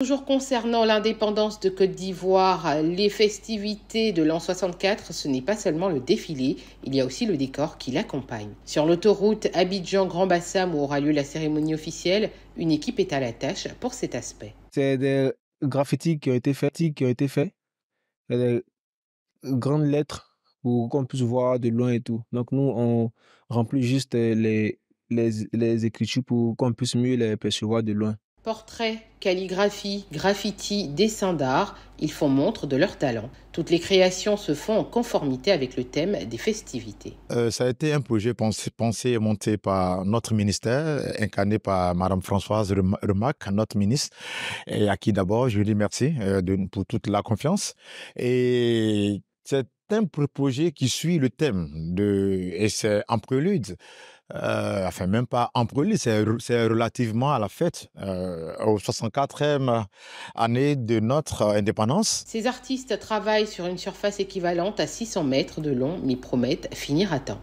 Toujours concernant l'indépendance de Côte d'Ivoire, les festivités de l'an 64, ce n'est pas seulement le défilé, il y a aussi le décor qui l'accompagne. Sur l'autoroute Abidjan-Grand Bassam où aura lieu la cérémonie officielle, une équipe est à la tâche pour cet aspect. C'est des graffitis qui ont été faits, qui ont été faits, des grandes lettres pour qu'on puisse voir de loin et tout. Donc nous, on remplit juste les, les, les écritures pour qu'on puisse mieux les percevoir de loin. Portraits, calligraphie, graffiti, dessins d'art, ils font montre de leur talent. Toutes les créations se font en conformité avec le thème des festivités. Euh, ça a été un projet pensé, et monté par notre ministère, incarné par Madame Françoise Remac, notre ministre, et à qui d'abord je lui dis merci pour toute la confiance, et c'est un projet qui suit le thème de, et c'est en prélude. Euh, enfin, même pas en prélude, c'est relativement à la fête, euh, au aux 64e année de notre indépendance. Ces artistes travaillent sur une surface équivalente à 600 mètres de long, mais promettent finir à temps.